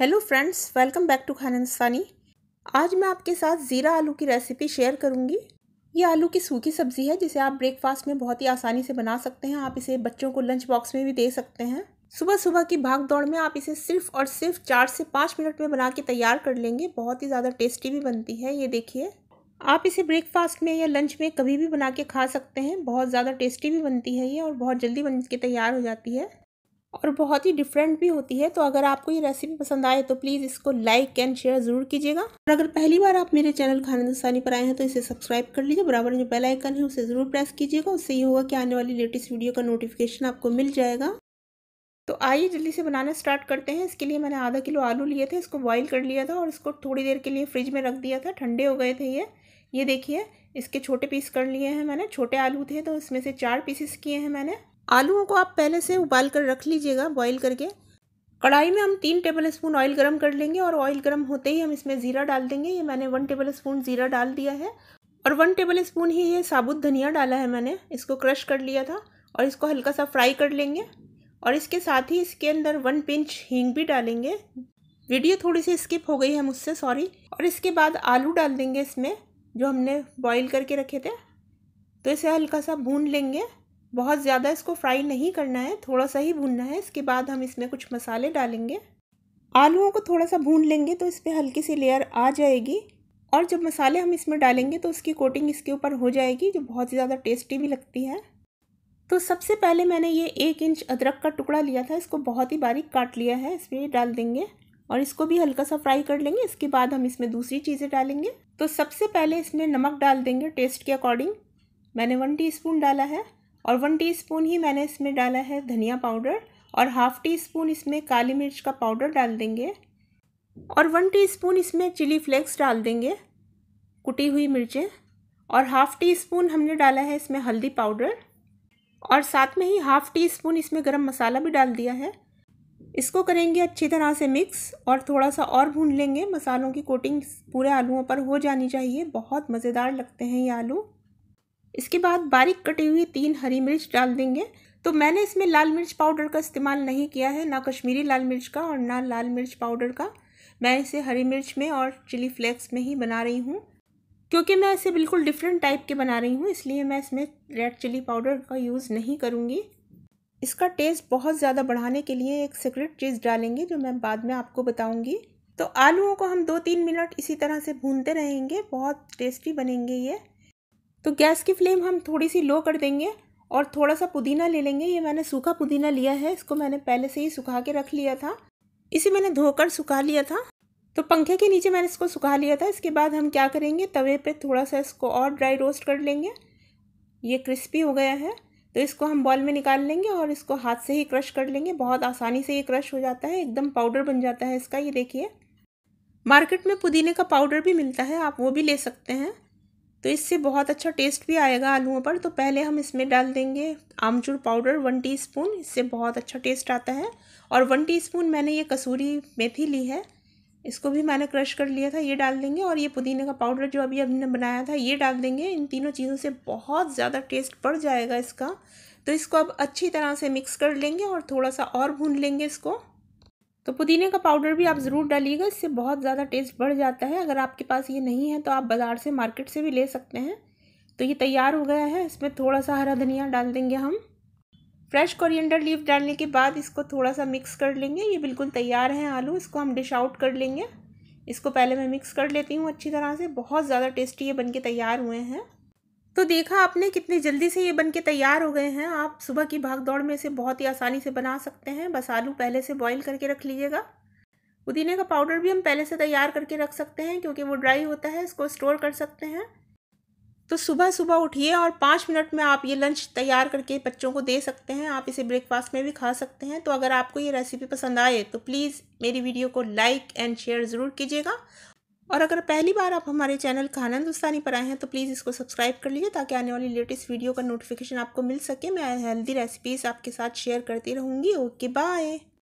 hello friends welcome back to Khan इंसानी आज मैं आपके साथ ज़ीरा आलू की रेसिपी शेयर करूंगी ये आलू की सूखी सब्ज़ी है जिसे आप ब्रेकफास्ट में बहुत ही आसानी से बना सकते हैं आप इसे बच्चों को लंच बॉक्स में भी दे सकते हैं सुबह सुबह की भाग दौड़ में आप इसे सिर्फ और सिर्फ चार से पाँच मिनट में बना के तैयार कर लेंगे बहुत ही ज़्यादा टेस्टी भी बनती है ये देखिए आप इसे ब्रेकफास्ट में या लंच में कभी भी बना के खा सकते हैं बहुत ज़्यादा टेस्टी भी बनती है ये और बहुत जल्दी बन के तैयार हो जाती है और बहुत ही डिफरेंट भी होती है तो अगर आपको ये रेसिपी पसंद आए तो प्लीज़ इसको लाइक एंड शेयर ज़रूर कीजिएगा और अगर पहली बार आप मेरे चैनल खाना दस्तानी पर आए हैं तो इसे सब्सक्राइब कर लीजिए बराबर जो बेल आइकन है उसे ज़रूर प्रेस कीजिएगा उससे ये होगा कि आने वाली लेटेस्ट वीडियो का नोटिफिकेशन आपको मिल जाएगा तो आइए जल्दी से बनाना स्टार्ट करते हैं इसके लिए मैंने आधा किलो आलू लिए थे इसको बॉईल कर लिया था और इसको थोड़ी देर के लिए फ्रिज में रख दिया था ठंडे हो गए थे ये ये देखिए इसके छोटे पीस कर लिए हैं मैंने छोटे आलू थे तो इसमें से चार पीसेस किए हैं मैंने आलूओं को आप पहले से उबाल कर रख लीजिएगा बॉईल करके कढ़ाई में हम तीन टेबल स्पून ऑयल गर्म कर लेंगे और ऑयल गर्म होते ही हम इसमें ज़ीरा डाल देंगे ये मैंने वन टेबल स्पून ज़ीरा डाल दिया है और वन टेबल स्पून ही ये साबुत धनिया डाला है मैंने इसको क्रश कर लिया था और इसको हल्का सा फ्राई कर लेंगे और इसके साथ ही इसके अंदर वन पिंच हींग भी डालेंगे वीडियो थोड़ी सी स्किप हो गई है मुझसे सॉरी और इसके बाद आलू डाल देंगे इसमें जो हमने बॉईल करके रखे थे तो इसे हल्का सा भून लेंगे बहुत ज़्यादा इसको फ्राई नहीं करना है थोड़ा सा ही भूनना है इसके बाद हम इसमें कुछ मसाले डालेंगे आलूओं को थोड़ा सा भून लेंगे तो इस पर हल्की सी लेयर आ जाएगी और जब मसाले हम इसमें डालेंगे तो उसकी कोटिंग इसके ऊपर हो जाएगी जो बहुत ही ज़्यादा टेस्टी भी लगती है तो सबसे पहले मैंने ये एक इंच अदरक का टुकड़ा लिया था इसको बहुत ही बारीक काट लिया है इसमें डाल देंगे और इसको भी हल्का सा फ्राई कर लेंगे इसके बाद हम इसमें दूसरी चीज़ें डालेंगे तो सबसे पहले इसमें नमक डाल देंगे टेस्ट के अकॉर्डिंग मैंने वन टीस्पून डाला है और वन टीस्पून ही मैंने इसमें डाला है धनिया पाउडर और हाफ़ टी स्पून इसमें काली मिर्च का पाउडर डाल देंगे और वन टीस्पून इसमें चिली फ्लेक्स डाल देंगे कुटी हुई मिर्चें और हाफ़ टी स्पून हमने डाला है इसमें हल्दी पाउडर और साथ में ही हाफ़ टी स्पून इसमें गरम मसाला भी डाल दिया है इसको करेंगे अच्छी तरह से मिक्स और थोड़ा सा और भून लेंगे मसालों की कोटिंग पूरे आलुओं पर हो जानी चाहिए बहुत मज़ेदार लगते हैं ये आलू इसके बाद बारीक कटी हुई तीन हरी मिर्च डाल देंगे तो मैंने इसमें लाल मिर्च पाउडर का इस्तेमाल नहीं किया है ना कश्मीरी लाल मिर्च का और ना लाल मिर्च पाउडर का मैं इसे हरी मिर्च में और चिली फ्लेक्स में ही बना रही हूँ क्योंकि मैं इसे बिल्कुल डिफरेंट टाइप के बना रही हूँ इसलिए मैं इसमें रेड चिली पाउडर का यूज़ नहीं करूँगी इसका टेस्ट बहुत ज़्यादा बढ़ाने के लिए एक सीक्रेट चीज़ डालेंगे जो मैं बाद में आपको बताऊँगी तो आलूओं को हम दो तीन मिनट इसी तरह से भूनते रहेंगे बहुत टेस्टी बनेंगे ये तो गैस की फ्लेम हम थोड़ी सी लो कर देंगे और थोड़ा सा पुदीना ले लेंगे ये मैंने सूखा पुदीना लिया है इसको मैंने पहले से ही सुखा के रख लिया था इसे मैंने धोकर सुखा लिया था तो पंखे के नीचे मैंने इसको सुखा लिया था इसके बाद हम क्या करेंगे तवे पे थोड़ा सा इसको और ड्राई रोस्ट कर लेंगे ये क्रिस्पी हो गया है तो इसको हम बॉल में निकाल लेंगे और इसको हाथ से ही क्रश कर लेंगे बहुत आसानी से ये क्रश हो जाता है एकदम पाउडर बन जाता है इसका ये देखिए मार्केट में पुदीने का पाउडर भी मिलता है आप वो भी ले सकते हैं तो इससे बहुत अच्छा टेस्ट भी आएगा आलूओं पर तो पहले हम इसमें डाल देंगे आमचूर पाउडर वन टीस्पून इससे बहुत अच्छा टेस्ट आता है और वन टीस्पून मैंने ये कसूरी मेथी ली है इसको भी मैंने क्रश कर लिया था ये डाल देंगे और ये पुदीने का पाउडर जो अभी हमने बनाया था ये डाल देंगे इन तीनों चीज़ों से बहुत ज़्यादा टेस्ट बढ़ जाएगा इसका तो इसको अब अच्छी तरह से मिक्स कर लेंगे और थोड़ा सा और भून लेंगे इसको तो पुदीने का पाउडर भी आप ज़रूर डालिएगा इससे बहुत ज़्यादा टेस्ट बढ़ जाता है अगर आपके पास ये नहीं है तो आप बाज़ार से मार्केट से भी ले सकते हैं तो ये तैयार हो गया है इसमें थोड़ा सा हरा धनिया डाल देंगे हम फ्रेश कोरिएंडर लीफ डालने के बाद इसको थोड़ा सा मिक्स कर लेंगे ये बिल्कुल तैयार हैं आलू इसको हम डिश आउट कर लेंगे इसको पहले मैं मिक्स कर लेती हूँ अच्छी तरह से बहुत ज़्यादा टेस्टी ये बन के तैयार हुए हैं तो देखा आपने कितनी जल्दी से ये बन के तैयार हो गए हैं आप सुबह की भाग दौड़ में इसे बहुत ही आसानी से बना सकते हैं बस आलू पहले से बॉईल करके रख लीजिएगा पुदीने का पाउडर भी हम पहले से तैयार करके रख सकते हैं क्योंकि वो ड्राई होता है इसको स्टोर कर सकते हैं तो सुबह सुबह उठिए और पाँच मिनट में आप ये लंच तैयार करके बच्चों को दे सकते हैं आप इसे ब्रेकफास्ट में भी खा सकते हैं तो अगर आपको ये रेसिपी पसंद आए तो प्लीज़ मेरी वीडियो को लाइक एंड शेयर ज़रूर कीजिएगा और अगर पहली बार आप हमारे चैनल खाना हिंदुस्तानी पर आए हैं तो प्लीज़ इसको सब्सक्राइब कर लीजिए ताकि आने वाली लेटेस्ट वीडियो का नोटिफिकेशन आपको मिल सके मैं हेल्दी रेसिपीज़ आपके साथ शेयर करती रहूँगी ओके बाय